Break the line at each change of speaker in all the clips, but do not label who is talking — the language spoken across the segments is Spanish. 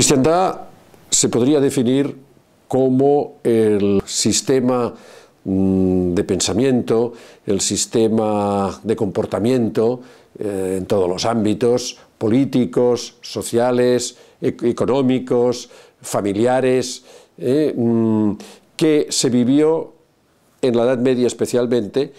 cristiandad se podría definir como el sistema mm, de pensamiento, el sistema de comportamiento eh, en todos los ámbitos, políticos, sociales, económicos, familiares, eh, mm, que se vivió en la Edad Media especialmente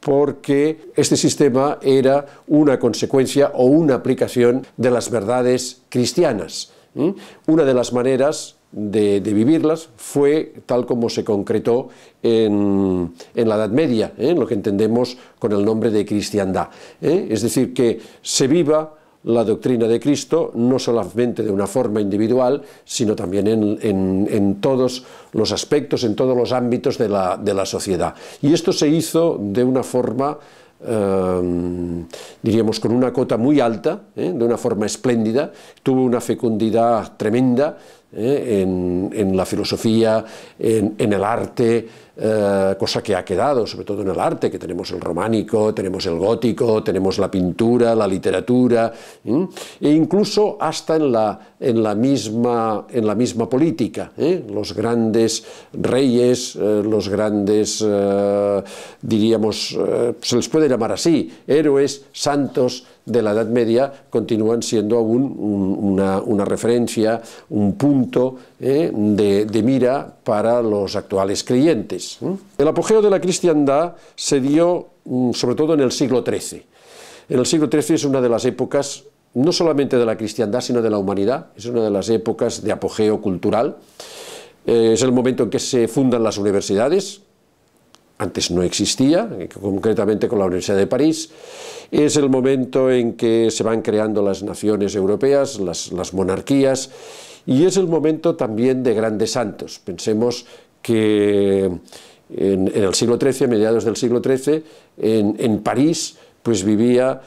porque este sistema era una consecuencia o una aplicación de las verdades cristianas. Una de las maneras de, vivirlas fue tal como se concretó en, la Edad Media, ¿eh? en lo que entendemos con el nombre de cristiandad. ¿eh? Es decir, que se viva la doctrina de Cristo, no solamente de una forma individual, sino también en, todos los aspectos, en todos los ámbitos de la, de la, sociedad. Y esto se hizo de una forma Em, diríamos, con una cota muy alta, ¿eh? de una forma espléndida, tuvo una fecundidad tremenda ¿eh? en, la filosofía, en el arte, eh, cosa que ha quedado, sobre todo en el arte, que tenemos el románico, tenemos el gótico, tenemos la pintura, la literatura, e incluso hasta en la, en la, misma, en la misma política. ¿eh? Los grandes reyes, eh, los grandes, diríamos, se les puede llamar así, héroes, santos, de la Edad Media continúan siendo aún una, referencia, un punto eh, de, mira para los actuales creyentes. ¿eh? El apogeo de la cristiandad se dio mm, sobre todo en el siglo XIII. En el siglo XIII es una de las épocas no solamente de la cristiandad, sino de la humanidad, es una de las épocas de apogeo cultural. Eh, es el momento en que se fundan las universidades, antes no existía, concretamente con la Universidad de París es el momento en que se van creando las naciones europeas, las, monarquías, y es el momento también de grandes santos. Pensemos que en, el siglo XIII, a mediados del siglo XIII, en, París, pues vivía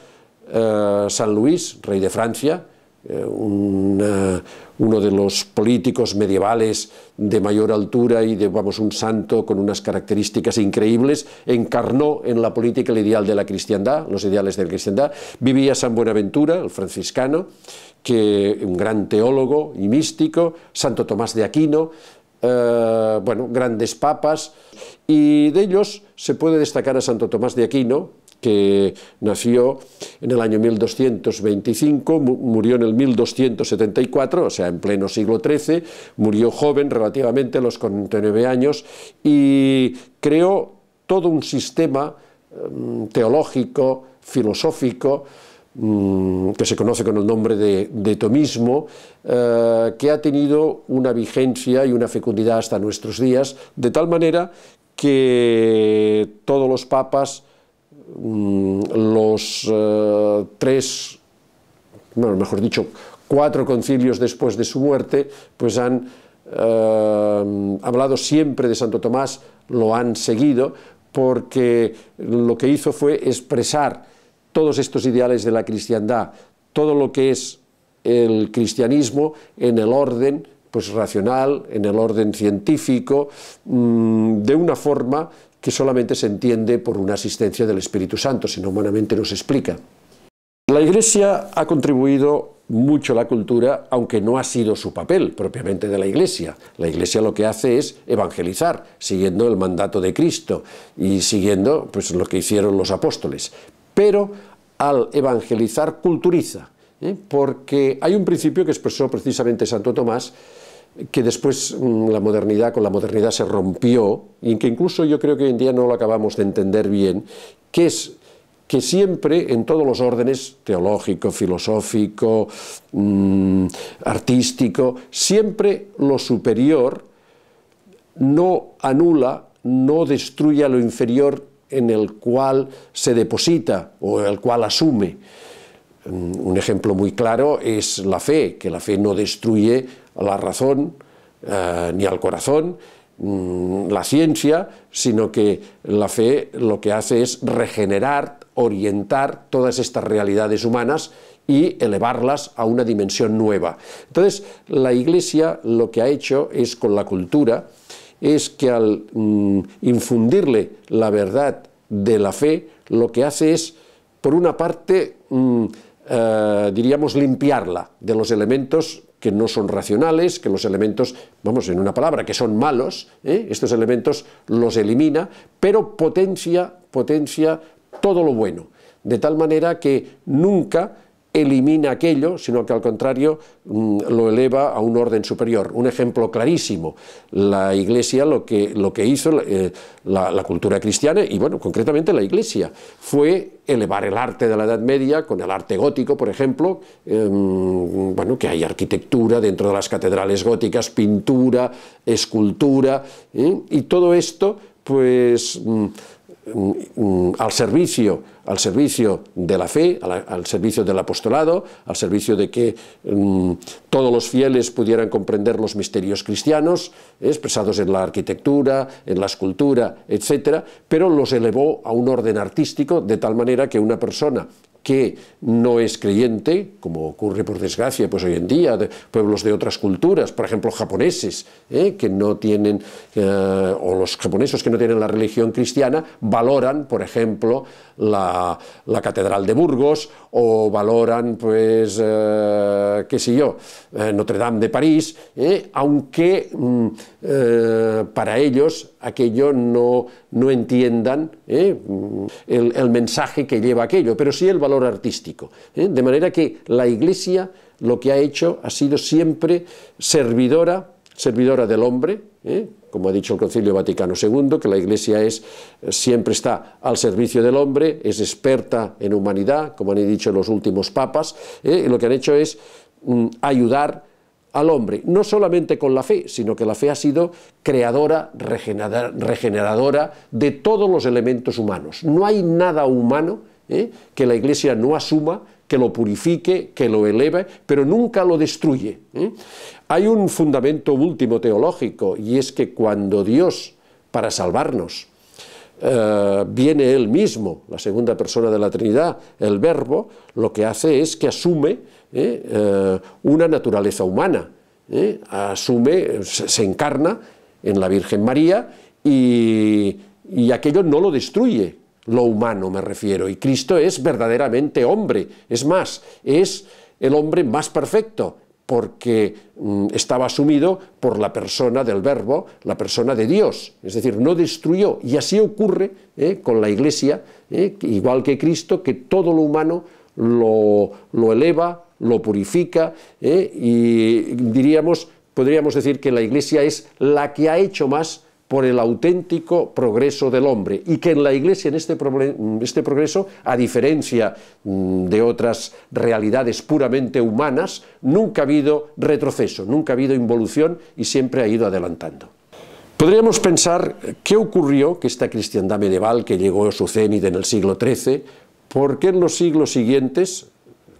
eh, San Luis, rey de Francia, eh, eh, uno de los políticos medievales de mayor altura y de, vamos, un santo con unas características increíbles, encarnó en la política el ideal de la cristiandad, los ideales de la cristiandad. Vivía San Buenaventura, el franciscano, que un gran teólogo y místico, Santo Tomás de Aquino, eh, bueno, grandes papas, y de ellos se puede destacar a Santo Tomás de Aquino, que nació en el año 1225, murió en el 1274, o sea, en pleno siglo XIII, murió joven relativamente a los 49 años y creó todo un sistema mm, teológico, filosófico, mm, que se conoce con el nombre de, tomismo, eh, que ha tenido una vigencia y una fecundidad hasta nuestros días, de tal manera que todos los papas Mm, los eh, tres, bueno, mejor dicho, cuatro concilios después de su muerte, pues han eh, hablado siempre de Santo Tomás, lo han seguido, porque lo que hizo fue expresar todos estos ideales de la cristiandad, todo lo que es el cristianismo en el orden pues racional, en el orden científico, mm, de una forma que solamente se entiende por una asistencia del Espíritu Santo, sino humanamente nos explica. La Iglesia ha contribuido mucho a la cultura, aunque no ha sido su papel propiamente de la Iglesia. La Iglesia lo que hace es evangelizar, siguiendo el mandato de Cristo y siguiendo pues, lo que hicieron los apóstoles. Pero al evangelizar culturiza, ¿eh? porque hay un principio que expresó precisamente Santo Tomás, que después mm, la modernidad, con la modernidad se rompió, y que incluso yo creo que hoy en día no lo acabamos de entender bien, que es que siempre en todos los órdenes, teológico, filosófico, mm, artístico, siempre lo superior no anula, no destruye a lo inferior en el cual se deposita o el cual asume. Mm, un ejemplo muy claro es la fe, que la fe no destruye la razón eh, ni al corazón, mm, la ciencia, sino que la fe lo que hace es regenerar, orientar todas estas realidades humanas y elevarlas a una dimensión nueva. Entonces, la Iglesia lo que ha hecho es con la cultura, es que al mm, infundirle la verdad de la fe, lo que hace es, por una parte, mm, eh, diríamos, limpiarla de los elementos que no son racionales, que los elementos, vamos, en una palabra, que son malos, ¿eh? estos elementos los elimina, pero potencia, potencia todo lo bueno, de tal manera que nunca elimina aquello, sino que al contrario mm, lo eleva a un orden superior. Un ejemplo clarísimo, la Iglesia lo que, lo que hizo eh, la, cultura cristiana, y bueno, concretamente la Iglesia, fue elevar el arte de la Edad Media con el arte gótico, por ejemplo, em, bueno, que hay arquitectura dentro de las catedrales góticas, pintura, escultura, ¿eh? y todo esto pues mm, Mm, mm, al servicio, al servicio de la fe, al, servicio del apostolado, al servicio de que mm, todos los fieles pudieran comprender los misterios cristianos, ¿eh? expresados en la arquitectura, en la escultura, etc., pero los elevó a un orden artístico de tal manera que una persona que no es creyente, como ocurre por desgracia pues hoy en día, de pueblos de otras culturas, por ejemplo japoneses, ¿eh? que no tienen, eh, o los japoneses que no tienen la religión cristiana, valoran, por ejemplo, la, la Catedral de Burgos, o valoran, pues, eh, qué sé yo, Notre Dame de París, aunque... Mm, eh, para ellos aquello no, no entiendan eh, el, mensaje que lleva aquello, pero sí el valor artístico. Eh. de manera que la Iglesia lo que ha hecho ha sido siempre servidora, servidora del hombre, como ha dicho el Concilio Vaticano II, que la Iglesia es, siempre está al servicio del hombre, es experta en humanidad, como han dicho los últimos papas, y lo que han hecho es mm, ayudar al hombre, no solamente con la fe, sino que la fe ha sido creadora, regeneradora de todos los elementos humanos. No hay nada humano ¿eh? que la Iglesia no asuma, que lo purifique, que lo eleve, pero nunca lo destruye. ¿eh? Hay un fundamento último teológico y es que cuando Dios, para salvarnos, eh, viene Él mismo, la segunda persona de la Trinidad, el Verbo, lo que hace es que asume ¿eh? Eh, una naturaleza humana. ¿eh? Asume, se encarna en la Virgen María y, aquello no lo destruye, lo humano me refiero, y Cristo es verdaderamente hombre, es más, es el hombre más perfecto, porque mm, estaba asumido por la persona del verbo, la persona de Dios, es decir, no destruyó, y así ocurre con la Iglesia, igual que Cristo, que todo lo humano lo, lo eleva, lo purifica ¿eh? y diríamos, podríamos decir que la Iglesia es la que ha hecho más por el auténtico progreso del hombre y que en la Iglesia en este, mm, este progreso, a diferencia mm, de otras realidades puramente humanas, nunca ha habido retroceso, nunca ha habido involución y siempre ha ido adelantando. Podríamos pensar eh, qué ocurrió que esta cristiandad medieval que llegó a su cenit en el siglo XIII, por qué en los siglos siguientes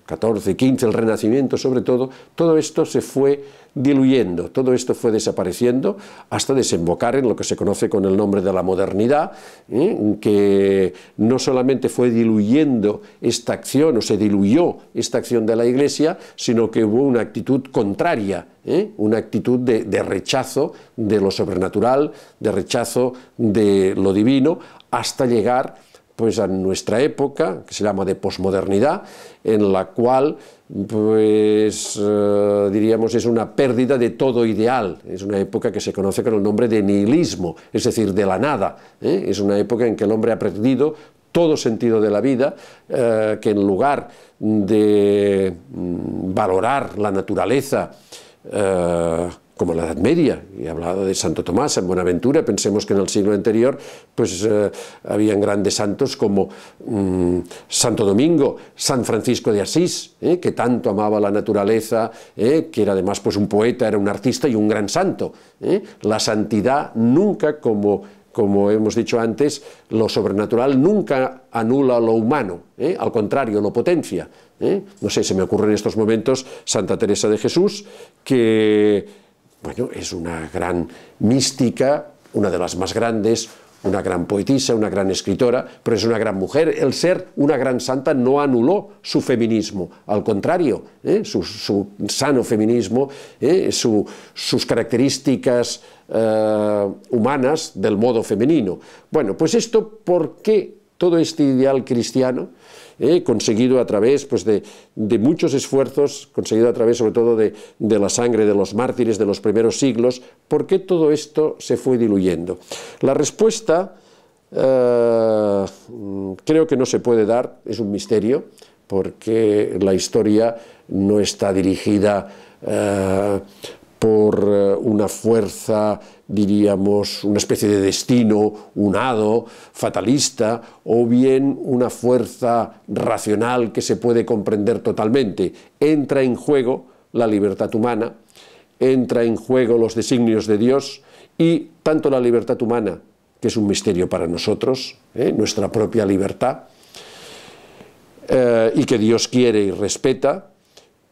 14, 15, el Renacimiento sobre todo, todo esto se fue diluyendo, todo esto fue desapareciendo hasta desembocar en lo que se conoce con el nombre de la modernidad, ¿eh? que no solamente fue diluyendo esta acción o se diluyó esta acción de la Iglesia, sino que hubo una actitud contraria, ¿eh? una actitud de, de rechazo de lo sobrenatural, de rechazo de lo divino, hasta llegar pues a nuestra época, que se llama de posmodernidad, en la cual pues eh, diríamos es una pérdida de todo ideal, es una época que se conoce con el nombre de nihilismo, es decir, de la nada, ¿eh? es una época en que el hombre ha perdido todo sentido de la vida, eh, que en lugar de mm, valorar la naturaleza, como la Edad Media, y hablaba de Santo Tomás, en Buenaventura, pensemos que en el siglo anterior pues eh, habían grandes santos como mm, Santo Domingo, San Francisco de Asís, eh, que tanto amaba la naturaleza, eh, que era además pues un poeta, era un artista y un gran santo. La santidad nunca, como, como hemos dicho antes, lo sobrenatural nunca anula lo humano, al contrario, lo potencia. No sé, se me ocurre en estos momentos Santa Teresa de Jesús, que bueno, es una gran mística, una de las más grandes, una gran poetisa, una gran escritora, pero es una gran mujer. El ser una gran santa no anuló su feminismo, al contrario, ¿eh? su, sano feminismo, ¿eh? sus características eh, humanas del modo femenino. Bueno, pues esto, ¿por qué todo este ideal cristiano, eh, conseguido a través pues, de, muchos esfuerzos, conseguido a través sobre todo de, la sangre de los mártires de los primeros siglos, ¿por qué todo esto se fue diluyendo? La respuesta eh, mm, creo que no se puede dar, es un misterio, porque la historia no está dirigida eh, por una fuerza diríamos, una especie de destino unado, fatalista, o bien una fuerza racional que se puede comprender totalmente. Entra en juego la libertad humana, entra en juego los designios de Dios y tanto la libertad humana, que es un misterio para nosotros, ¿eh? nuestra propia libertad, eh, y que Dios quiere y respeta,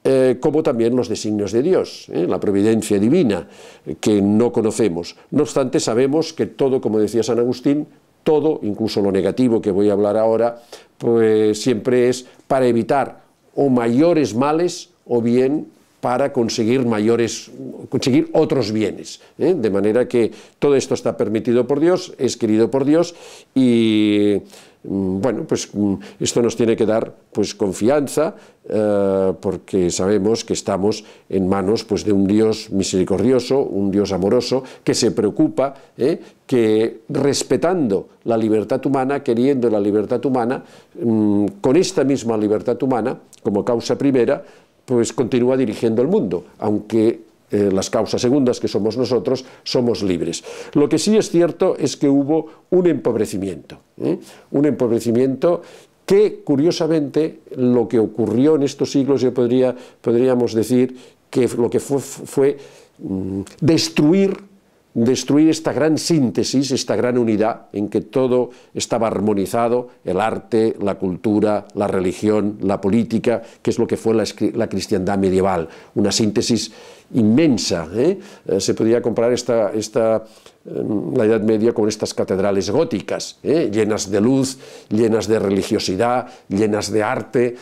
eh, como también los designios de Dios, eh, la providencia divina, eh, que no conocemos. No obstante, sabemos que todo, como decía San Agustín, todo, incluso lo negativo que voy a hablar ahora, pues siempre es para evitar o mayores males o bien para conseguir mayores, conseguir otros bienes. De manera que todo esto está permitido por Dios, es querido por Dios y Mm, bueno, pues mm, esto nos tiene que dar pues confianza eh, porque sabemos que estamos en manos pues de un Dios misericordioso, un Dios amoroso que se preocupa, eh, que respetando la libertad humana, queriendo la libertad humana, mm, con esta misma libertad humana como causa primera, pues continúa dirigiendo el mundo, aunque eh, las causas segundas que somos nosotros, somos libres. Lo que sí es cierto es que hubo un empobrecimiento, ¿eh? un empobrecimiento que curiosamente lo que ocurrió en estos siglos, yo podría, podríamos decir que lo que fue fue mm, destruir destruir esta gran síntesis, esta gran unidad en que todo estaba armonizado, el arte, la cultura, la religión, la política, que es lo que fue la, la cristiandad medieval, una síntesis inmensa. Eh? Eh, se podría comparar esta, esta, em, la Edad Media con estas catedrales góticas, eh, llenas de luz, llenas de religiosidad, llenas de arte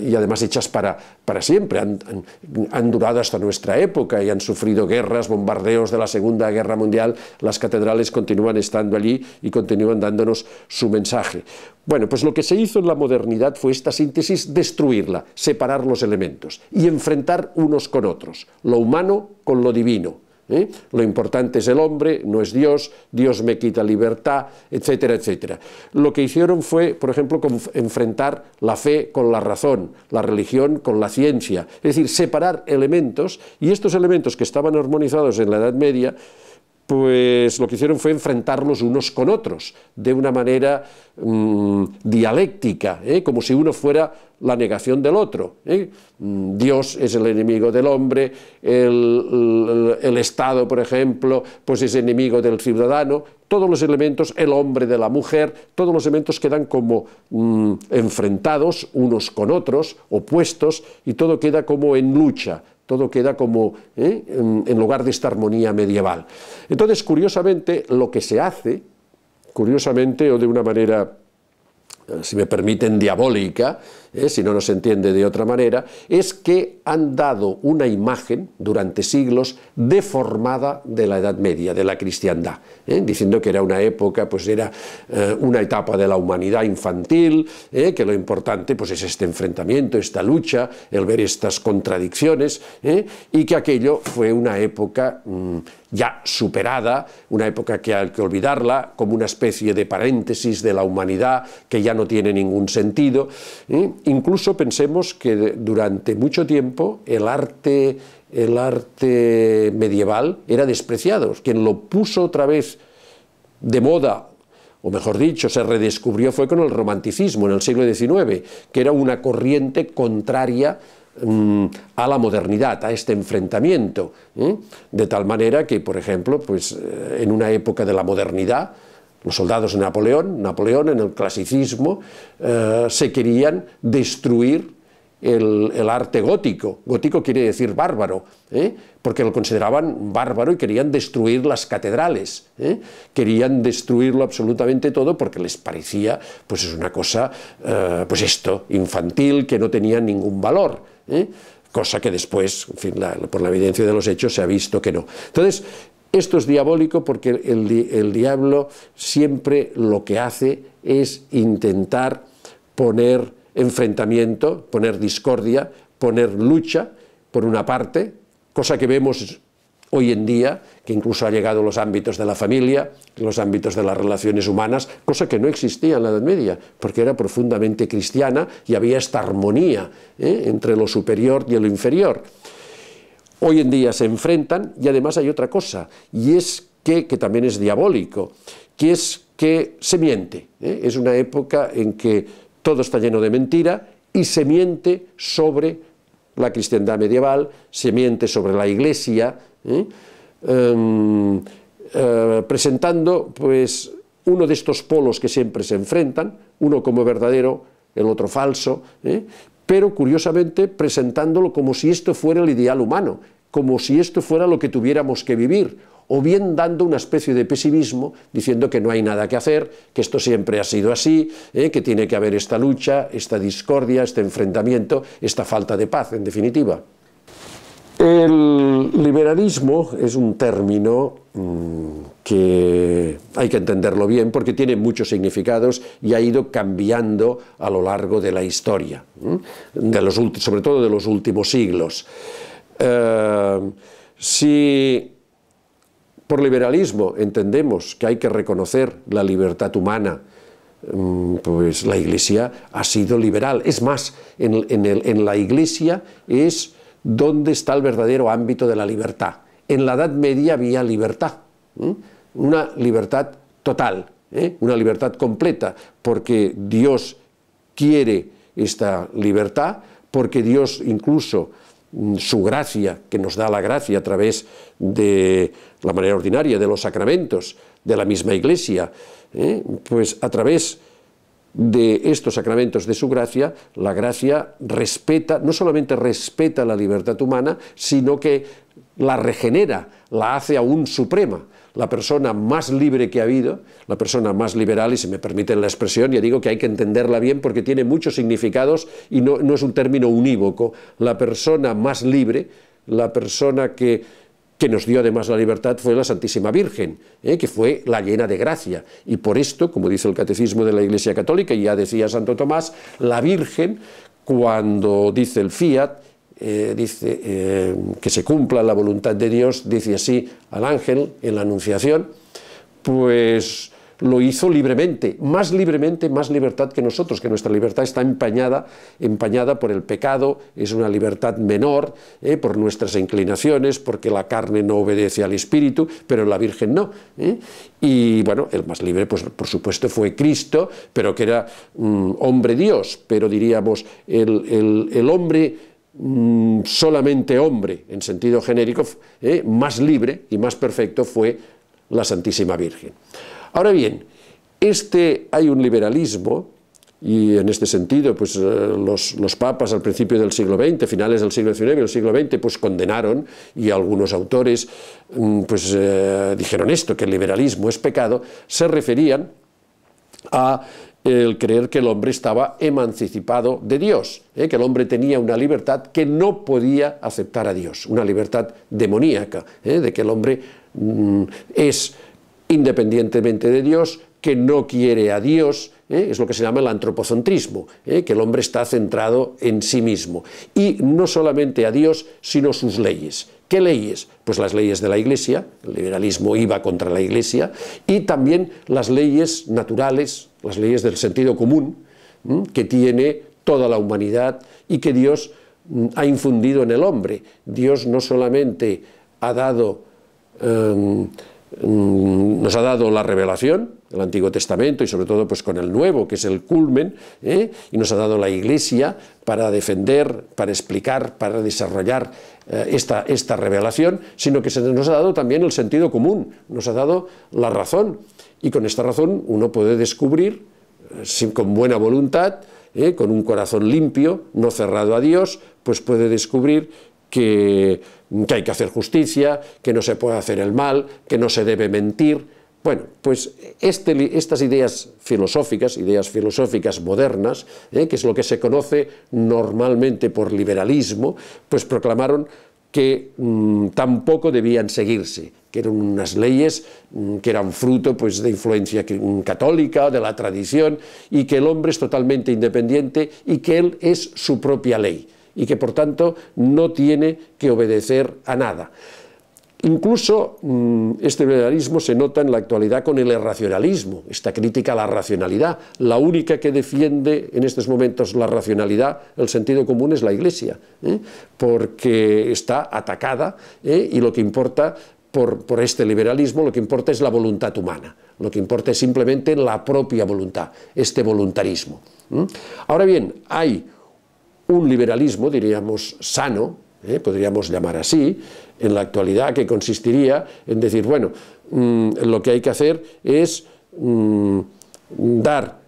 y además hechas para, para siempre. Han, durado hasta nuestra época y han sufrido guerras, bombardeos de la Segunda Guerra Mundial. Las catedrales continúan estando allí y continúan dándonos su mensaje. Bueno, pues lo que se hizo en la modernidad fue esta síntesis, destruirla, separar los elementos y enfrentar unos con otros, lo humano con lo divino. ¿eh? Lo importante es el hombre, no es Dios, Dios me quita libertad, etcétera, etcétera. Lo que hicieron fue, por ejemplo, enfrentar la fe con la razón, la religión con la ciencia, es decir, separar elementos y estos elementos que estaban armonizados en la Edad Media, pues lo que hicieron fue enfrentarlos unos con otros, de una manera mm, dialéctica, ¿eh? como si uno fuera la negación del otro. ¿eh? Mm, Dios es el enemigo del hombre, el, Estado, por ejemplo, pues es enemigo del ciudadano, todos los elementos, el hombre de la mujer, todos los elementos quedan como mm, enfrentados unos con otros, opuestos, y todo queda como en lucha, todo queda como ¿eh? en lugar de esta armonía medieval. Entonces, curiosamente, lo que se hace, curiosamente o de una manera, eh, si me permiten, diabólica, ¿eh? si no nos entiende de otra manera, es que han dado una imagen durante siglos deformada de la Edad Media, de la cristiandad, ¿eh? diciendo que era una época, pues era eh, una etapa de la humanidad infantil, que lo importante pues, es este enfrentamiento, esta lucha, el ver estas contradicciones, y que aquello fue una época... Mm, ya superada, una época que hay que olvidarla, como una especie de paréntesis de la humanidad que ya no tiene ningún sentido. ¿eh? Incluso pensemos que durante mucho tiempo el arte, el arte medieval era despreciado. Quien lo puso otra vez de moda o mejor dicho, se redescubrió fue con el romanticismo en el siglo XIX, que era una corriente contraria Mm, a la modernidad, a este enfrentamiento, ¿eh? de tal manera que, por ejemplo, pues, eh, en una época de la modernidad, los soldados de Napoleón, Napoleón en el clasicismo, eh, se querían destruir el, arte gótico. Gótico quiere decir bárbaro, porque lo consideraban bárbaro y querían destruir las catedrales, querían destruirlo absolutamente todo porque les parecía, pues es una cosa, pues esto, infantil, que no tenía ningún valor. ¿eh? cosa que después, fin, por la evidencia de los hechos, se ha visto que no. Entonces, esto es diabólico porque el diablo siempre lo que hace es intentar poner enfrentamiento, poner discordia, poner lucha, por una parte, cosa que vemos hoy en día, que incluso ha llegado a los ámbitos de la familia, los ámbitos de las relaciones humanas, cosa que no existía en la Edad Media, porque era profundamente cristiana y había esta armonía ¿eh? entre lo superior y lo inferior. Hoy en día se enfrentan y además hay otra cosa, y es que, que también es diabólico, que es que se miente. ¿eh? Es una época en que todo está lleno de mentira y se miente sobre la cristiandad medieval, se miente sobre la iglesia, ¿eh? Em, eh, presentando pues, uno de estos polos que siempre se enfrentan, uno como verdadero, el otro falso, ¿eh? pero curiosamente presentándolo como si esto fuera el ideal humano, como si esto fuera lo que tuviéramos que vivir, o bien dando una especie de pesimismo, diciendo que no hay nada que hacer, que esto siempre ha sido así, eh, que tiene que haber esta lucha, esta discordia, este enfrentamiento, esta falta de paz, en definitiva. El liberalismo es un término mm, que hay que entenderlo bien porque tiene muchos significados y ha ido cambiando a lo largo de la historia, mm, de los, sobre todo de los últimos siglos. Eh, si por liberalismo entendemos que hay que reconocer la libertad humana, mm, pues la Iglesia ha sido liberal. Es más, en, la Iglesia es donde está el verdadero ámbito de la libertad. En la Edad Media había libertad, una libertad total, ¿eh? una libertad completa, porque Dios quiere esta libertad, porque Dios incluso Mm, su gracia, que nos da la gracia a través de la manera ordinaria, de los sacramentos, de la misma iglesia, ¿eh? pues a través de estos sacramentos de su gracia, la gracia respeta, no solamente respeta la libertad humana, sino que la regenera, la hace aún suprema, la persona más libre que ha habido, la persona más liberal, y si me permiten la expresión, ya digo que hay que entenderla bien porque tiene muchos significados y no, es un término unívoco, la persona más libre, la persona que nos dio además la libertad fue la Santísima Virgen, ¿eh? que fue la llena de gracia. Y por esto, como dice el Catecismo de la Iglesia Católica, y ya decía Santo Tomás, la Virgen, cuando dice el fiat, eh, dice eh, que se cumpla la voluntad de Dios, dice así al ángel en la anunciación, pues lo hizo libremente, más libremente, más libertad que nosotros, que nuestra libertad está empañada, empañada por el pecado, es una libertad menor, eh, por nuestras inclinaciones, porque la carne no obedece al Espíritu, pero la Virgen no. Y bueno, el más libre, pues por supuesto, fue Cristo, pero que era mm, hombre Dios, pero diríamos, el, el, el hombre Mm, solamente hombre, en sentido genérico, eh, más libre y más perfecto fue la Santísima Virgen. Ahora bien, este, hay un liberalismo, y en este sentido, pues eh, los, papas al principio del siglo XX, finales del siglo XIX y del siglo XX, pues condenaron, y algunos autores mm, pues eh, dijeron esto, que el liberalismo es pecado, se referían a el creer que el hombre estaba emancipado de Dios, ¿eh? que el hombre tenía una libertad que no podía aceptar a Dios, una libertad demoníaca, ¿eh? de que el hombre mm, es independientemente de Dios, que no quiere a Dios, ¿eh? es lo que se llama el antropocentrismo, que el hombre está centrado en sí mismo, y no solamente a Dios, sino sus leyes. ¿Qué leyes? Pues las leyes de la Iglesia, el liberalismo iba contra la Iglesia, y también las leyes naturales, las leyes del sentido común que tiene toda la humanidad y que Dios mm, ha infundido en el hombre. Dios no solamente ha dado, em, mm, nos ha dado la revelación, el Antiguo Testamento y sobre todo pues con el Nuevo, que es el culmen, ¿eh? y nos ha dado la Iglesia para defender, para explicar, para desarrollar eh, esta, revelación, sino que se nos ha dado también el sentido común, nos ha dado la razón. Y con esta razón uno puede descubrir, eh, con buena voluntad, eh, con un corazón limpio, no cerrado a Dios, pues puede descubrir que hay que hacer justicia, que no se puede hacer el mal, que no se debe mentir, bueno, pues este estas ideas filosóficas, ideas filosóficas modernas, ¿eh? que es lo que se conoce normalmente por liberalismo, pues proclamaron que mm, tampoco debían seguirse, que eran unas leyes mm, que eran fruto pues, de influencia mm, católica, de la tradición, y que el hombre es totalmente independiente y que él es su propia ley, y que por tanto no tiene que obedecer a nada. Incluso mm, este liberalismo se nota en la actualidad con el irracionalismo, esta crítica a la racionalidad. La única que defiende en estos momentos la racionalidad, el sentido común, es la Iglesia, ¿eh? porque está atacada ¿eh? y lo que importa por, este liberalismo lo que importa es la voluntad humana, lo que importa es simplemente la propia voluntad, este voluntarismo. Ahora bien, hay un liberalismo, diríamos, sano, ¿eh? podríamos llamar así, en la actualidad, que consistiría en decir, bueno, mm, lo que hay que hacer es mm, dar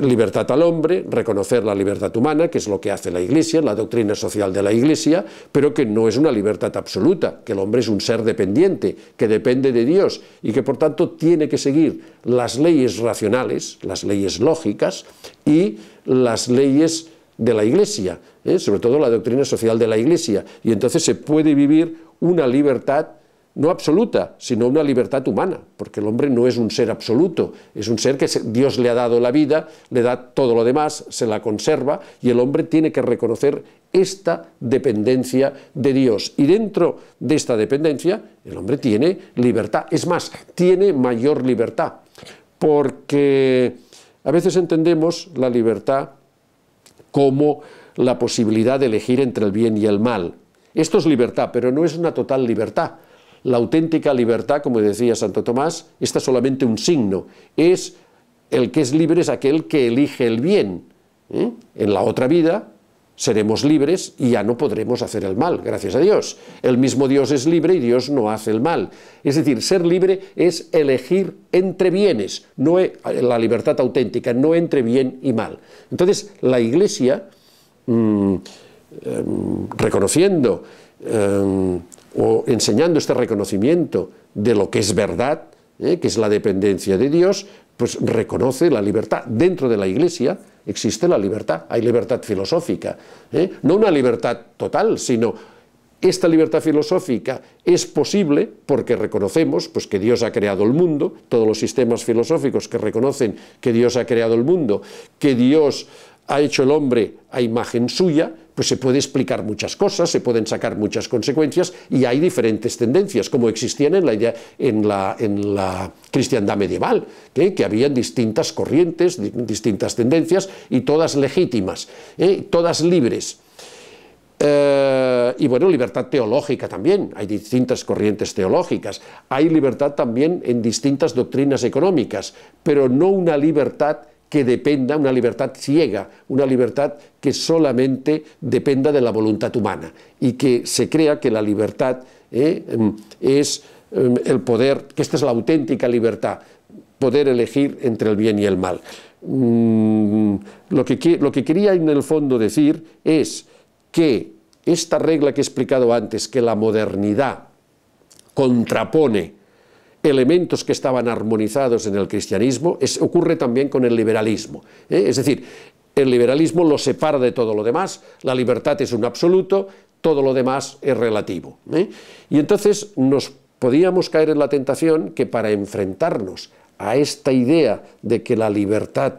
libertad al hombre, reconocer la libertad humana, que es lo que hace la Iglesia, la doctrina social de la Iglesia, pero que no es una libertad absoluta, que el hombre es un ser dependiente, que depende de Dios y que por tanto tiene que seguir las leyes racionales, las leyes lógicas y las leyes de la Iglesia, ¿eh? sobre todo la doctrina social de la Iglesia. Y entonces se puede vivir una libertad no absoluta, sino una libertad humana, porque el hombre no es un ser absoluto, es un ser que Dios le ha dado la vida, le da todo lo demás, se la conserva, y el hombre tiene que reconocer esta dependencia de Dios. Y dentro de esta dependencia, el hombre tiene libertad, es más, tiene mayor libertad, porque a veces entendemos la libertad como la posibilidad de elegir entre el bien y el mal, esto es libertad, pero no es una total libertad. La auténtica libertad, como decía Santo Tomás, está solamente un signo. Es el que es libre es aquel que elige el bien. ¿eh? En la otra vida seremos libres y ya no podremos hacer el mal, gracias a Dios. El mismo Dios es libre y Dios no hace el mal. Es decir, ser libre es elegir entre bienes, no e, la libertad auténtica, no entre bien y mal. Entonces, la Iglesia mm, Em, reconociendo em, o enseñando este reconocimiento de lo que es verdad, eh, que es la dependencia de Dios, pues reconoce la libertad. Dentro de la Iglesia existe la libertad, hay libertad filosófica, eh, no una libertad total, sino esta libertad filosófica es posible porque reconocemos pues, que Dios ha creado el mundo, todos los sistemas filosóficos que reconocen que Dios ha creado el mundo, que Dios ha hecho el hombre a imagen suya, pues se puede explicar muchas cosas, se pueden sacar muchas consecuencias y hay diferentes tendencias, como existían en la, en la, en la cristiandad medieval, ¿eh? que habían distintas corrientes, distintas tendencias y todas legítimas, ¿eh? todas libres. Eh, y bueno, libertad teológica también, hay distintas corrientes teológicas, hay libertad también en distintas doctrinas económicas, pero no una libertad que dependa, una libertad ciega, una libertad que solamente dependa de la voluntad humana y que se crea que la libertad eh, em, es em, el poder, que esta es la auténtica libertad, poder elegir entre el bien y el mal. Mm, lo, lo que quería en el fondo decir es que esta regla que he explicado antes, que la modernidad contrapone elementos que estaban armonizados en el cristianismo, ocurre también con el liberalismo. ¿eh? Es decir, el liberalismo lo separa de todo lo demás, la libertad es un absoluto, todo lo demás es relativo. ¿eh? Y entonces nos podíamos caer en la tentación que para enfrentarnos a esta idea de que la libertad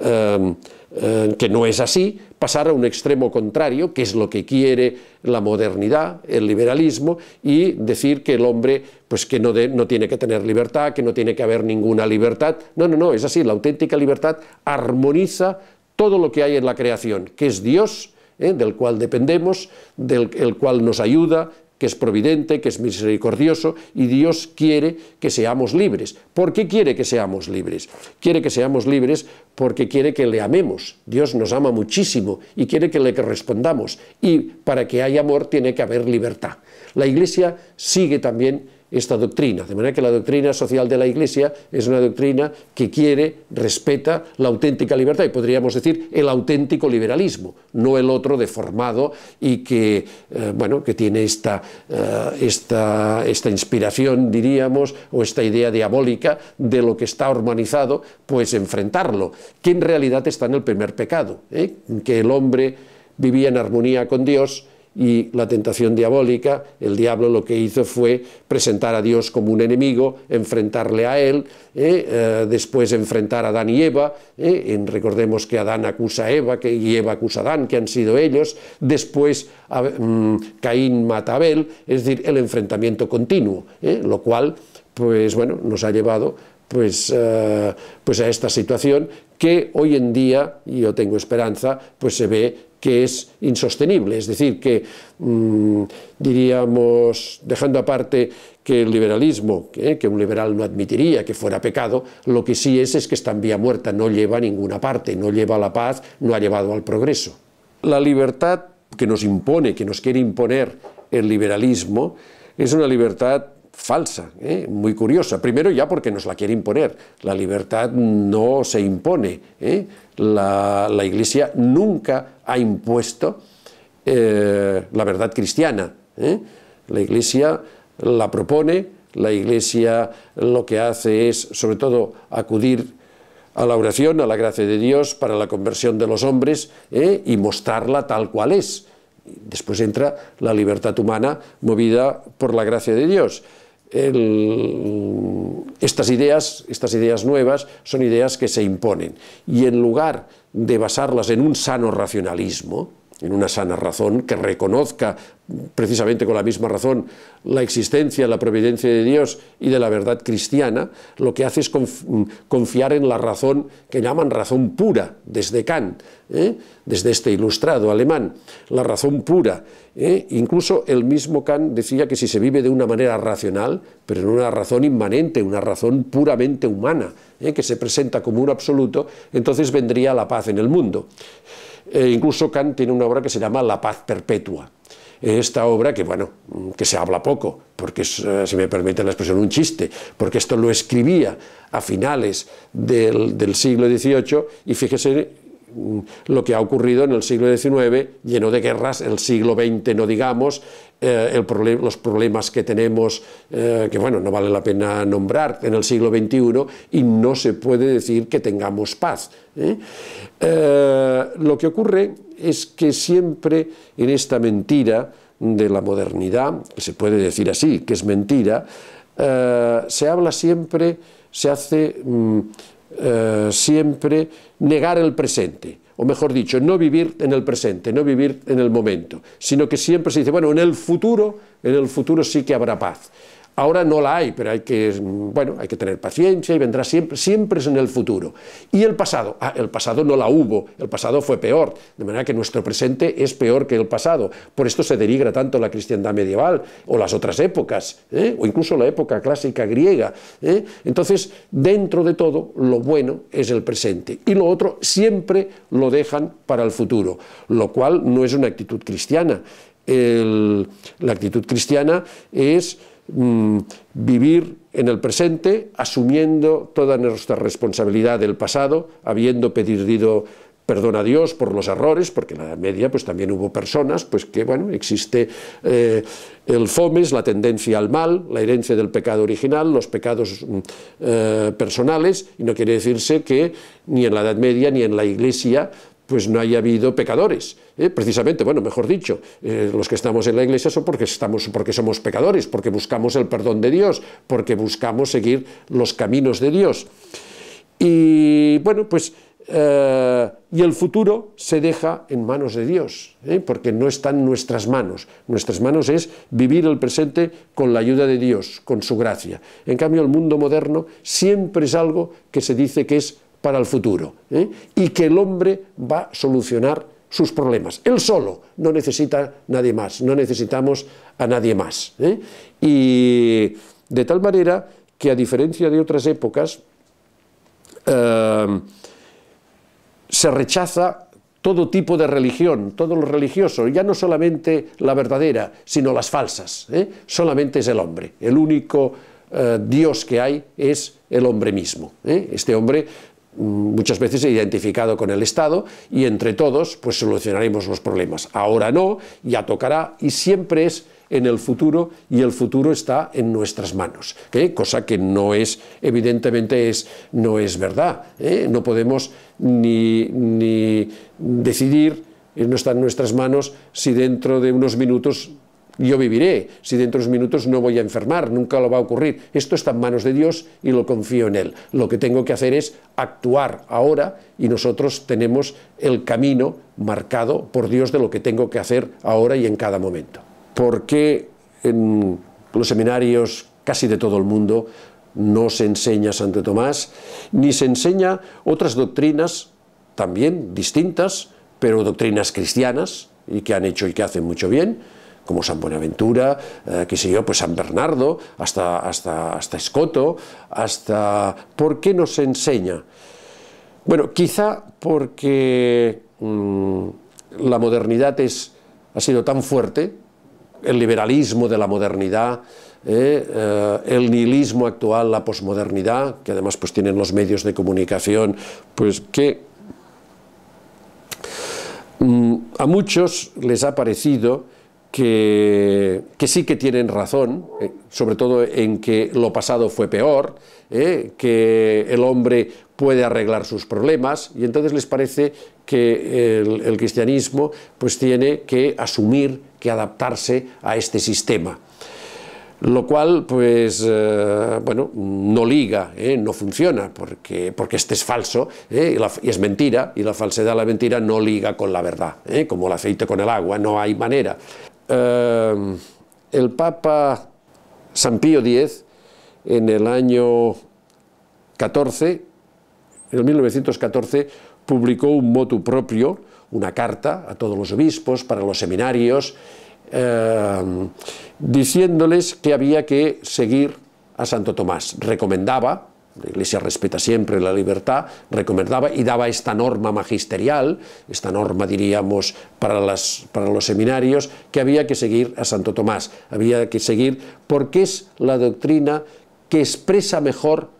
eh, eh, que no es así, pasar a un extremo contrario, que es lo que quiere la modernidad, el liberalismo, y decir que el hombre pues que no, tiene que tener libertad, que no tiene que haber ninguna libertad. No, no, no, es así, la auténtica libertad armoniza todo lo que hay en la creación, que es Dios, ¿eh? del cual dependemos, del cual nos ayuda, que es providente, que es misericordioso, y Dios quiere que seamos libres. ¿Por qué quiere que seamos libres? Quiere que seamos libres porque quiere que le amemos. Dios nos ama muchísimo y quiere que le correspondamos. Y para que haya amor tiene que haber libertad. La Iglesia sigue también esta doctrina. De manera que la doctrina social de la Iglesia es una doctrina que quiere, respeta la auténtica libertad y podríamos decir el auténtico liberalismo, no el otro deformado y que, eh, bueno, que tiene esta, eh, esta, esta inspiración, diríamos, o esta idea diabólica de lo que está organizado, pues enfrentarlo, que en realidad está en el primer pecado, ¿eh? que el hombre vivía en armonía con Dios, y la tentación diabólica, el diablo lo que hizo fue presentar a Dios como un enemigo, enfrentarle a él, ¿eh? Eh, después enfrentar a Adán y Eva, ¿eh? recordemos que Adán acusa a Eva que, Eva acusa a Adán, que han sido ellos, después mm, Caín mata a Abel, es decir, el enfrentamiento continuo, lo cual, pues bueno, nos ha llevado pues, pues a esta situación que hoy en día, y yo tengo esperanza, pues se ve que es insostenible. Es decir, que mm, diríamos, dejando aparte que el liberalismo, que un liberal no admitiría que fuera pecado, lo que sí es es que está en vía muerta, no lleva a ninguna parte, no lleva a la paz, no ha llevado al progreso. La libertad que nos impone, que nos quiere imponer el liberalismo, es una libertad falsa, ¿eh? muy curiosa. Primero ya porque nos la quiere imponer. La libertad no se impone. ¿eh? La, Iglesia nunca ha impuesto eh, la verdad cristiana. La Iglesia la propone, la Iglesia lo que hace es sobre todo acudir a la oración, a la gracia de Dios para la conversión de los hombres y mostrarla tal cual es. Después entra la libertad humana movida por la gracia de Dios estas, ideas, estas ideas nuevas son ideas que se imponen y en lugar de basarlas en un sano racionalismo, en una sana razón, que reconozca precisamente con la misma razón la existencia, la providencia de Dios y de la verdad cristiana, lo que hace es confiar en la razón que llaman razón pura, desde Kant, ¿eh? desde este ilustrado alemán, la razón pura. ¿eh? Incluso el mismo Kant decía que si se vive de una manera racional, pero en una razón inmanente, una razón puramente humana, ¿eh? que se presenta como un absoluto, entonces vendría la paz en el mundo. Eh, incluso Kant tiene una obra que se llama La paz perpetua. Esta obra que, bueno, mm, que se habla poco, porque es, eh, si me permite la expresión, un chiste, porque esto lo escribía a finales del, del siglo XVIII y fíjese Mm, lo que ha ocurrido en el siglo XIX, lleno de guerras, el siglo XX no digamos, eh, los problemas que tenemos, eh, que bueno, no vale la pena nombrar, en el siglo XXI, y no se puede decir que tengamos paz. ¿eh? lo que ocurre es que siempre en esta mentira de la modernidad, que se puede decir así, que es mentira, se habla siempre, se hace... Mm, eh, siempre negar el presente, o mejor dicho, no vivir en el presente, no vivir en el momento, sino que siempre se dice, bueno, en el futuro, en el futuro sí que habrá paz. Ahora no la hay, pero hay que, bueno, hay que tener paciencia y vendrá siempre, siempre es en el futuro. Y el pasado, ah, el pasado no la hubo, el pasado fue peor, de manera que nuestro presente es peor que el pasado. Por esto se denigra tanto la cristiandad medieval o las otras épocas, ¿eh? o incluso la época clásica griega. ¿eh? Entonces, dentro de todo, lo bueno es el presente y lo otro siempre lo dejan para el futuro, lo cual no es una actitud cristiana. la actitud cristiana es Mm, vivir en el presente asumiendo toda nuestra responsabilidad del pasado, habiendo pedido perdón a Dios por los errores, porque en la Edad Media pues, también hubo personas pues, que, bueno, existe eh, el FOMES, la tendencia al mal, la herencia del pecado original, los pecados mm, eh, personales, y no quiere decirse que ni en la Edad Media ni en la Iglesia pues, no haya habido pecadores. Eh, precisamente, bueno, mejor dicho, eh, los que estamos en la iglesia son porque, estamos, porque somos pecadores, porque buscamos el perdón de Dios, porque buscamos seguir los caminos de Dios. Y bueno, pues, eh, y el futuro se deja en manos de Dios, porque no está en nuestras manos. Nuestras manos es vivir el presente con la ayuda de Dios, con su gracia. En cambio, el mundo moderno siempre es algo que se dice que es para el futuro y que el hombre va a solucionar sus problemas. Él solo, no necesita nadie más, no necesitamos a nadie más. ¿eh? Y de tal manera que a diferencia de otras épocas, eh, se rechaza todo tipo de religión, todo lo religioso, ya no solamente la verdadera, sino las falsas. ¿eh? Solamente es el hombre, el único Dios que hay es el hombre mismo. Este hombre Mm, muchas veces he identificado con el Estado y entre todos pues solucionaremos los problemas. Ahora no, ya tocará y siempre es en el futuro y el futuro está en nuestras manos, ¿eh? cosa que no es, evidentemente es, no es verdad. ¿eh? No podemos ni, ni decidir, no está en nuestras manos si dentro de unos minutos yo viviré, si dentro de unos minutos no voy a enfermar, nunca lo va a ocurrir. Esto está en manos de Dios y lo confío en Él. Lo que tengo que hacer es actuar ahora y nosotros tenemos el camino marcado por Dios de lo que tengo que hacer ahora y en cada momento. ¿Por qué en los seminarios casi de todo el mundo no se enseña Santo Tomás, ni se enseña otras doctrinas también distintas, pero doctrinas cristianas y que han hecho y que hacen mucho bien? como San Buenaventura, que eh, qué sé yo, pues San Bernardo, hasta, hasta, hasta Escoto, hasta... ¿Por qué nos enseña? Bueno, quizá porque mm, la modernidad es, ha sido tan fuerte, el liberalismo de la modernidad, eh, eh, el nihilismo actual, la posmodernidad, que además pues tienen los medios de comunicación, pues que mm, a muchos les ha parecido que, sí que tienen razón, eh, sobre todo en que lo pasado fue peor, eh, que el hombre puede arreglar sus problemas, y entonces les parece que el, cristianismo pues tiene que asumir, que adaptarse a este sistema. Lo cual, pues, eh, bueno, no liga, no funciona, porque, porque este es falso y, y, es mentira, y la falsedad, la mentira no liga con la verdad, como el aceite con el agua, no hay manera. Eh, el Papa San Pío X, en el año 14, en 1914, publicó un motu propio, una carta a todos los obispos, para los seminarios, eh, diciéndoles que había que seguir a Santo Tomás. Recomendaba la Iglesia respeta siempre la libertad, recomendaba y daba esta norma magisterial, esta norma diríamos para, los seminarios, que había que seguir a Santo Tomás, había que seguir porque es la doctrina que expresa mejor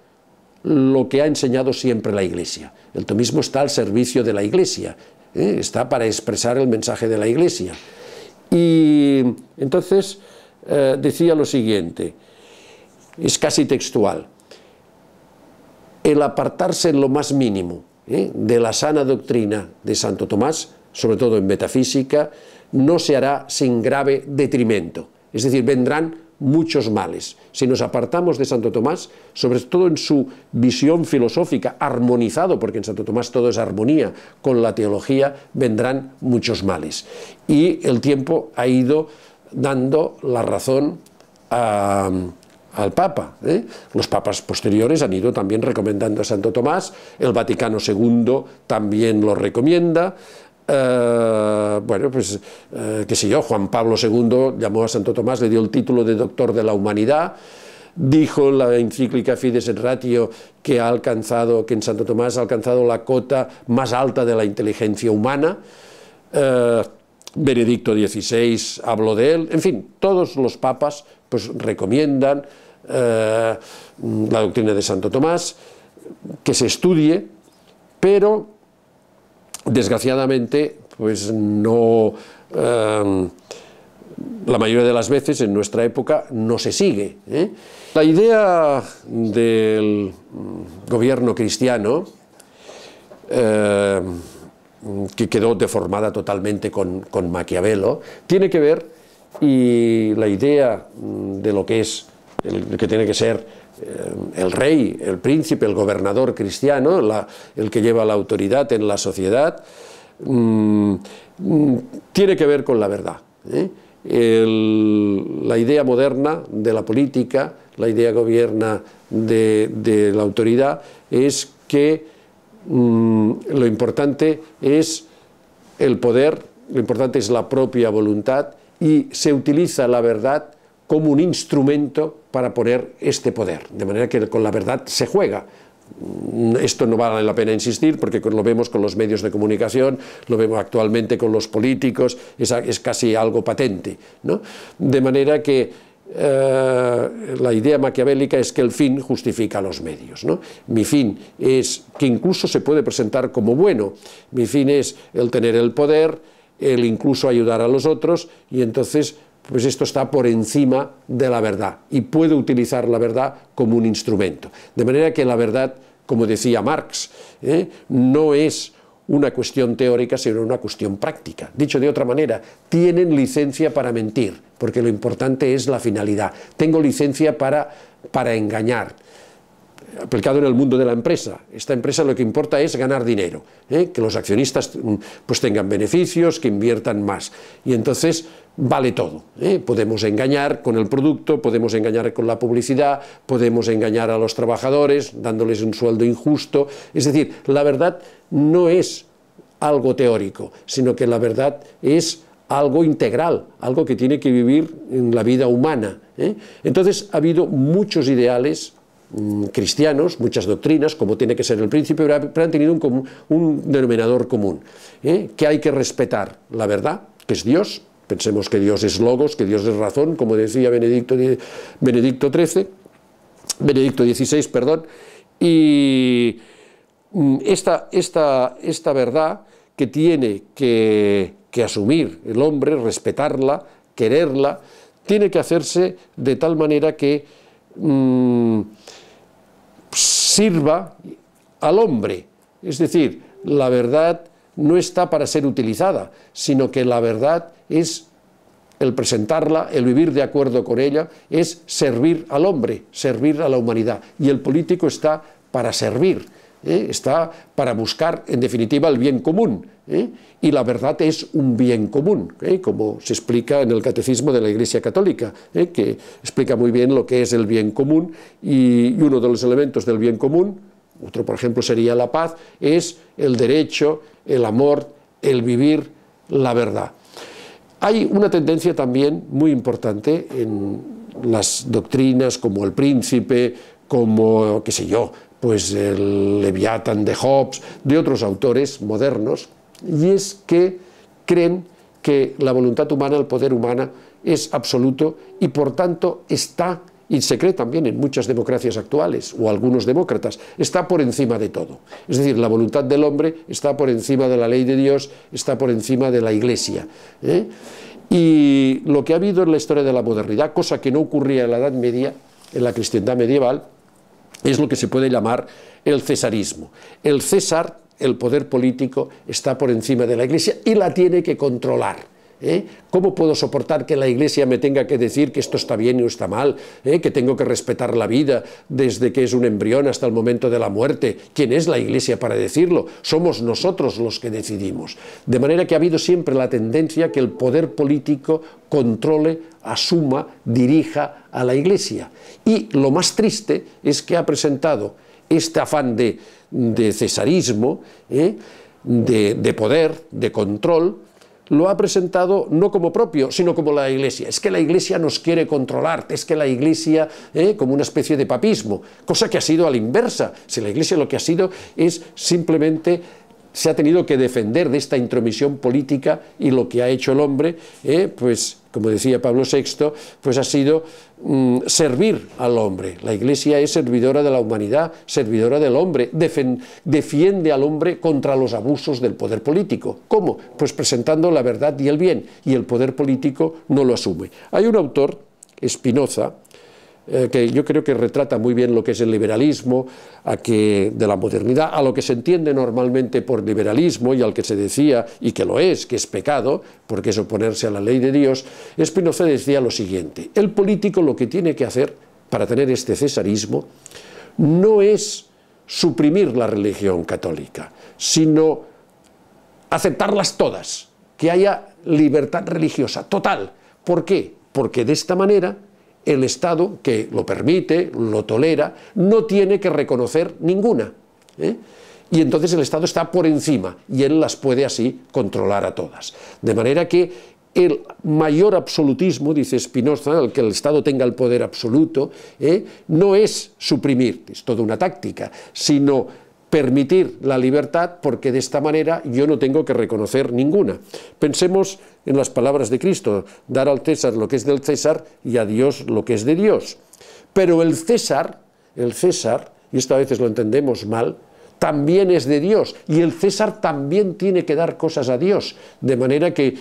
lo que ha enseñado siempre la Iglesia. El tomismo está al servicio de la Iglesia, ¿eh? está para expresar el mensaje de la Iglesia. Y entonces eh, decía lo siguiente, es casi textual, el apartarse en lo más mínimo ¿eh? de la sana doctrina de Santo Tomás, sobre todo en metafísica, no se hará sin grave detrimento. Es decir, vendrán muchos males. Si nos apartamos de Santo Tomás, sobre todo en su visión filosófica, armonizado, porque en Santo Tomás todo es armonía, con la teología vendrán muchos males. Y el tiempo ha ido dando la razón a al Papa. ¿eh? Los papas posteriores han ido también recomendando a Santo Tomás, el Vaticano II también lo recomienda. Eh, bueno, pues, eh, qué sé yo, Juan Pablo II llamó a Santo Tomás, le dio el título de Doctor de la Humanidad. Dijo la encíclica Fides et Ratio que ha alcanzado, que en Santo Tomás ha alcanzado la cota más alta de la inteligencia humana. Benedicto XVI habló de él, en fin, todos los papas pues recomiendan eh, la doctrina de Santo Tomás, que se estudie, pero desgraciadamente, pues no. Eh, la mayoría de las veces en nuestra época no se sigue. ¿eh? La idea del gobierno cristiano, que quedó deformada totalmente con Maquiavelo, tiene que ver, y la idea de lo que es el que tiene que ser eh, el rey, el príncipe, el gobernador cristiano, el que lleva la autoridad en la sociedad, mm, mm, tiene que ver con la verdad. ¿eh? la idea moderna de la política, la idea gobierna de, la autoridad, es que mm, lo importante es el poder, lo importante es la propia voluntad y se utiliza la verdad como un instrumento para poner este poder. De manera que con la verdad se juega. Esto no vale la pena insistir porque lo vemos con los medios de comunicación, lo vemos actualmente con los políticos, es, es casi algo patente. ¿no? De manera que eh, la idea maquiavélica es que el fin justifica los medios. ¿no? Mi fin es que incluso se puede presentar como bueno. Mi fin es el tener el poder, el incluso ayudar a los otros y entonces pues esto está por encima de la verdad y puedo utilizar la verdad como un instrumento. De manera que la verdad, como decía Marx, ¿eh? no es una cuestión teórica, sino una cuestión práctica. Dicho de otra manera, tienen licencia para mentir, porque lo importante es la finalidad. Tengo licencia para, para engañar, aplicado en el mundo de la empresa. Esta empresa lo que importa es ganar dinero, ¿eh? que los accionistas mm, pues, tengan beneficios, que inviertan más. Y entonces vale todo. ¿eh? Podemos engañar con el producto, podemos engañar con la publicidad, podemos engañar a los trabajadores dándoles un sueldo injusto. Es decir, la verdad no es algo teórico, sino que la verdad es algo integral, algo que tiene que vivir en la vida humana. ¿eh? Entonces ha habido muchos ideales mm, cristianos, muchas doctrinas, como tiene que ser el principio pero han tenido un, un denominador común, ¿eh? que hay que respetar la verdad, que es Dios, Pensemos que Dios es logos, que Dios es razón, como decía Benedicto, Benedicto Benedicto XVI, perdón, y mm, esta, esta, esta verdad que tiene que, que asumir el hombre, respetarla, quererla, tiene que hacerse de tal manera que mm, sirva al hombre. Es decir, la verdad no está para ser utilizada, sino que la verdad es el presentarla, el vivir de acuerdo con ella, es servir al hombre, servir a la humanidad. Y el político está para servir, ¿eh? está para buscar, en definitiva, el bien común. ¿eh? Y la verdad es un bien común, ¿eh? como se explica en el Catecismo de la Iglesia Católica, que explica muy bien lo que es el bien común y uno de los elementos del bien común, otro por ejemplo sería la paz, es el derecho, el amor, el vivir la verdad. Hay una tendencia también muy importante en las doctrinas como el príncipe, como, qué sé yo, pues el Leviatán de Hobbes, de otros autores modernos, y es que creen que la voluntad humana, el poder humano, es absoluto y por tanto está y se cree también en muchas democracias actuales o algunos demócratas, está por encima de todo. Es decir, la voluntad del hombre está por encima de la ley de Dios, está por encima de la Iglesia. ¿eh? Y lo que ha habido en la historia de la modernidad, cosa que no ocurría en la Edad Media, en la cristiandad medieval, es lo que se puede llamar el cesarismo. El César, el poder político, está por encima de la Iglesia y la tiene que controlar. ¿Eh? ¿Cómo puedo soportar que la Iglesia me tenga que decir que esto está bien o está mal? ¿eh? Que tengo que respetar la vida desde que es un embrión hasta el momento de la muerte. ¿Quién es la Iglesia para decirlo? Somos nosotros los que decidimos. De manera que ha habido siempre la tendencia que el poder político controle, asuma, dirija a la Iglesia. Y lo más triste es que ha presentado este afán de, cesarismo, ¿eh? de poder, de control, lo ha presentado no como propio, sino como la Iglesia. Es que la Iglesia nos quiere controlar, es que la Iglesia, eh, como una especie de papismo, cosa que ha sido a la inversa. Si la Iglesia lo que ha sido es simplemente se ha tenido que defender de esta intromisión política y lo que ha hecho el hombre, eh, pues como decía Pablo VI, pues ha sido mm, servir al hombre. La Iglesia es servidora de la humanidad, servidora del hombre, defiende al hombre contra los abusos del poder político. ¿Cómo? Pues presentando la verdad y el bien, y el poder político no lo asume. Hay un autor, Spinoza, eh, que yo creo que retrata muy bien lo que es el liberalismo a que, de la modernidad, a lo que se entiende normalmente por liberalismo y al que se decía, y que lo es, que es pecado, porque es oponerse a la ley de Dios, espinosa decía lo siguiente, el político lo que tiene que hacer para tener este cesarismo no es suprimir la religión católica, sino aceptarlas todas, que haya libertad religiosa total. ¿Por qué? Porque de esta manera el Estado, que lo permite, lo tolera, no tiene que reconocer ninguna. ¿eh? Y entonces el Estado está por encima y él las puede así controlar a todas. De manera que el mayor absolutismo, dice Spinoza, al que el Estado tenga el poder absoluto, ¿eh? no es suprimir, es toda una táctica, sino permitir la libertad porque de esta manera yo no tengo que reconocer ninguna. Pensemos en las palabras de Cristo, dar al César lo que es del César y a Dios lo que es de Dios. Pero el César, el César, y esto a veces lo entendemos mal, también es de Dios y el César también tiene que dar cosas a Dios, de manera que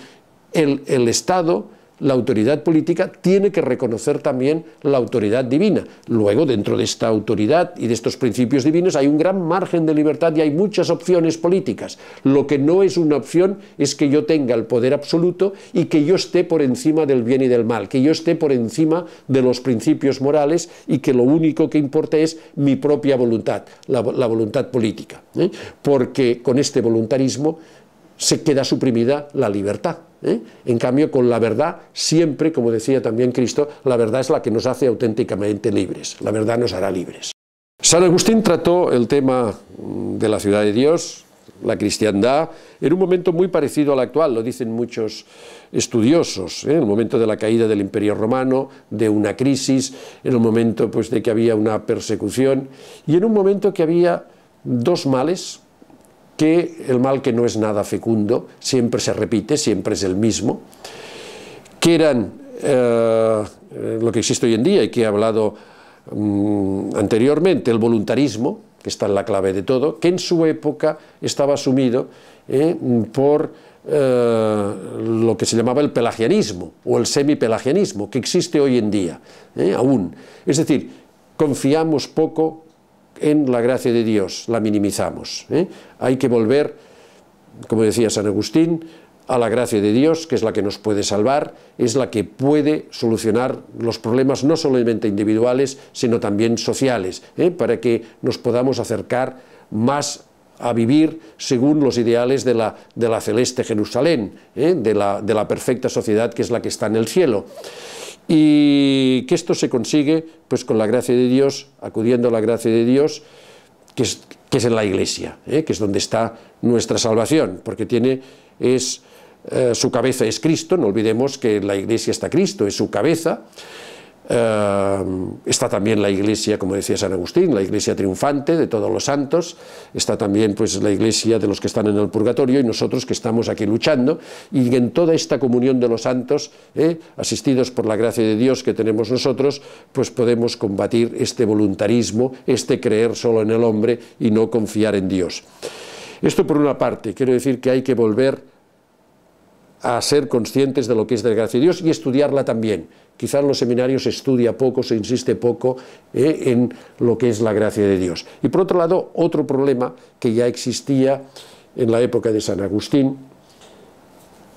el, el Estado la autoridad política tiene que reconocer también la autoridad divina. Luego, dentro de esta autoridad y de estos principios divinos, hay un gran margen de libertad y hay muchas opciones políticas. Lo que no es una opción es que yo tenga el poder absoluto y que yo esté por encima del bien y del mal, que yo esté por encima de los principios morales y que lo único que importe es mi propia voluntad, la, voluntad política. ¿eh? Porque con este voluntarismo se queda suprimida la libertad. ¿eh? En cambio, con la verdad, siempre, como decía también Cristo, la verdad es la que nos hace auténticamente libres. La verdad nos hará libres. San Agustín trató el tema mm, de la ciudad de Dios, la cristiandad, en un momento muy parecido al actual, lo dicen muchos estudiosos, en ¿eh? el momento de la caída del Imperio Romano, de una crisis, en el momento pues, de que había una persecución y en un momento que había dos males que el mal que no es nada fecundo siempre se repite, siempre es el mismo, que eran eh, eh, lo que existe hoy en día y que he hablado mm, anteriormente, el voluntarismo, que está en la clave de todo, que en su época estaba asumido eh, por lo que se llamaba el pelagianismo o el semipelagianismo, que existe hoy en día aún. Es decir, confiamos poco en la gracia de Dios, la minimizamos. ¿eh? Hay que volver, como decía San Agustín, a la gracia de Dios, que es la que nos puede salvar, es la que puede solucionar los problemas no solamente individuales, sino también sociales, ¿eh? para que nos podamos acercar más a vivir según los ideales de la, de la celeste Jerusalén, ¿eh? de, la, de la perfecta sociedad que es la que está en el cielo y que esto se consigue pues con la gracia de Dios, acudiendo a la gracia de Dios, que es, que es en la iglesia, ¿eh? que es donde está nuestra salvación, porque tiene, es, eh, su cabeza es Cristo, no olvidemos que en la iglesia está Cristo, es su cabeza, eh, está también la iglesia, como decía San Agustín, la iglesia triunfante de todos los santos, está también pues la iglesia de los que están en el purgatorio y nosotros que estamos aquí luchando y en toda esta comunión de los santos, eh, asistidos por la gracia de Dios que tenemos nosotros, pues podemos combatir este voluntarismo, este creer solo en el hombre y no confiar en Dios. Esto por una parte, quiero decir que hay que volver a ser conscientes de lo que es la gracia de Dios y estudiarla también. Quizás en los seminarios se estudia poco, se insiste poco eh, en lo que es la gracia de Dios. Y por otro lado, otro problema que ya existía en la época de San Agustín,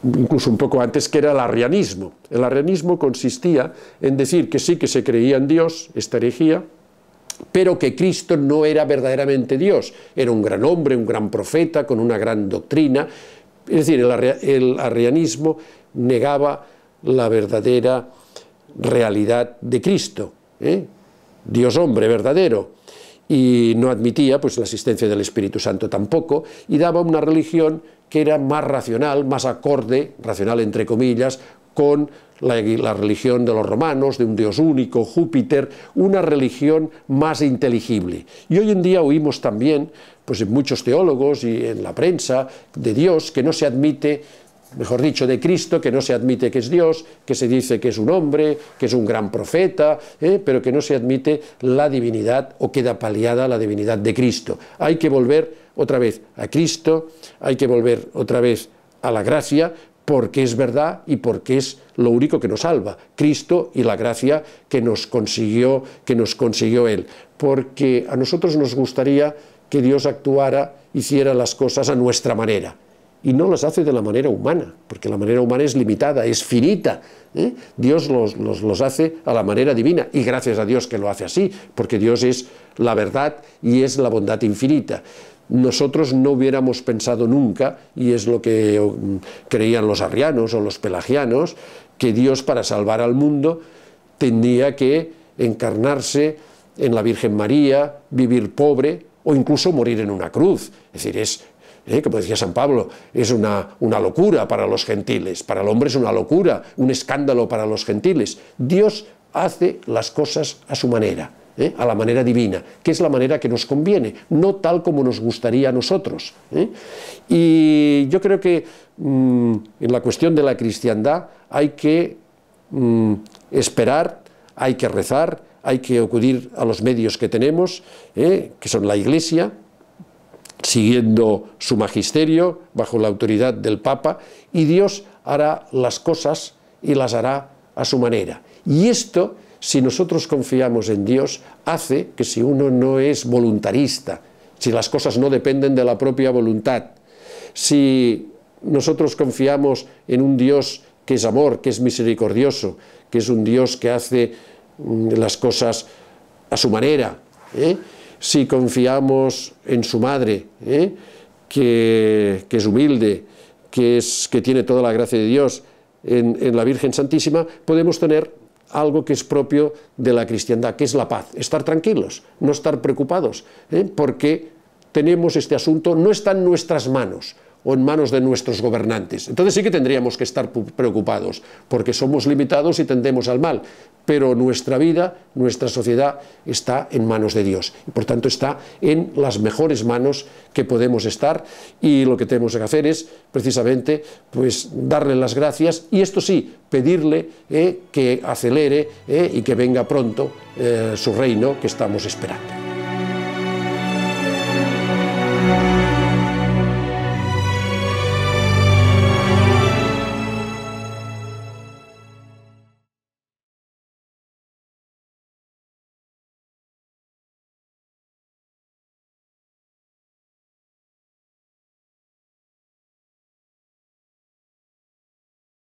incluso un poco antes, que era el arrianismo. El arrianismo consistía en decir que sí que se creía en Dios, esta herejía, pero que Cristo no era verdaderamente Dios, era un gran hombre, un gran profeta, con una gran doctrina, es decir, el, arrianismo negaba la verdadera realidad de Cristo, ¿eh? Dios hombre verdadero, y no admitía pues, la existencia del Espíritu Santo tampoco, y daba una religión que era más racional, más acorde, racional entre comillas, con la, religión de los romanos, de un dios único, Júpiter, una religión más inteligible. Y hoy en día oímos también, pues en muchos teólogos y en la prensa, de Dios que no se admite mejor dicho, de Cristo, que no se admite que es Dios, que se dice que es un hombre, que es un gran profeta, ¿eh? pero que no se admite la divinidad o queda paliada la divinidad de Cristo. Hay que volver otra vez a Cristo, hay que volver otra vez a la gracia, porque es verdad y porque es lo único que nos salva, Cristo y la gracia que nos consiguió, que nos consiguió Él. Porque a nosotros nos gustaría que Dios actuara, hiciera las cosas a nuestra manera. Y no las hace de la manera humana, porque la manera humana es limitada, es finita. ¿eh? Dios los, los hace a la manera divina, y gracias a Dios que lo hace así, porque Dios es la verdad y es la bondad infinita nosotros no hubiéramos pensado nunca, y es lo que creían los arrianos o los pelagianos, que Dios para salvar al mundo tendría que encarnarse en la Virgen María, vivir pobre o incluso morir en una cruz. Es decir, es, eh, como decía San Pablo, es una locura para los gentiles, para el hombre es una locura, un escándalo para los gentiles. Dios hace las cosas a su manera. ¿eh? a la manera divina, que es la manera que nos conviene, no tal como nos gustaría a nosotros. ¿eh? Y yo creo que mm, en la cuestión de la cristiandad hay que mm, esperar, hay que rezar, hay que acudir a los medios que tenemos, ¿eh? que son la Iglesia, siguiendo su magisterio, bajo la autoridad del Papa, y Dios hará las cosas y las hará a su manera. Y esto si nosotros confiamos en Dios, hace que si uno no es voluntarista, si las cosas no dependen de la propia voluntad, si nosotros confiamos en un Dios que es amor, que es misericordioso, que es un Dios que hace mm, las cosas a su manera, ¿eh? si confiamos en su madre, ¿eh? que, es humilde, que, es, que tiene toda la gracia de Dios, en, en la Virgen Santísima, podemos tener algo que es propio de la cristiandad, que es la paz, estar tranquilos, no estar preocupados, ¿eh? porque tenemos este asunto, no está en nuestras manos, o en manos de nuestros gobernantes. Entonces sí que tendríamos que estar preocupados, porque somos limitados y tendemos al mal, pero nuestra vida, nuestra sociedad está en manos de Dios. Y por tanto está en las mejores manos que podemos estar y lo que tenemos que hacer es precisamente pues darle las gracias y esto sí, pedirle eh, que acelere eh, y que venga pronto eh, su reino que estamos esperando.